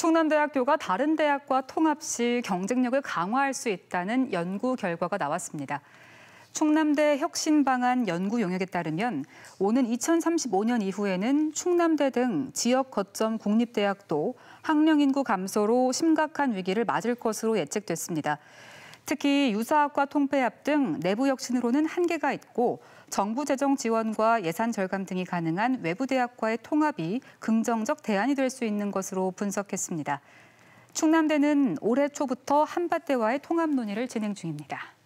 충남대학교가 다른 대학과 통합 시 경쟁력을 강화할 수 있다는 연구 결과가 나왔습니다. 충남대 혁신 방안 연구 용역에 따르면 오는 2035년 이후에는 충남대 등 지역 거점 국립대학도 학령 인구 감소로 심각한 위기를 맞을 것으로 예측됐습니다. 특히 유사학과 통폐합 등 내부 혁신으로는 한계가 있고 정부 재정 지원과 예산 절감 등이 가능한 외부 대학과의 통합이 긍정적 대안이 될 수 있는 것으로 분석했습니다. 충남대는 올해 초부터 한밭대와의 통합 논의를 진행 중입니다.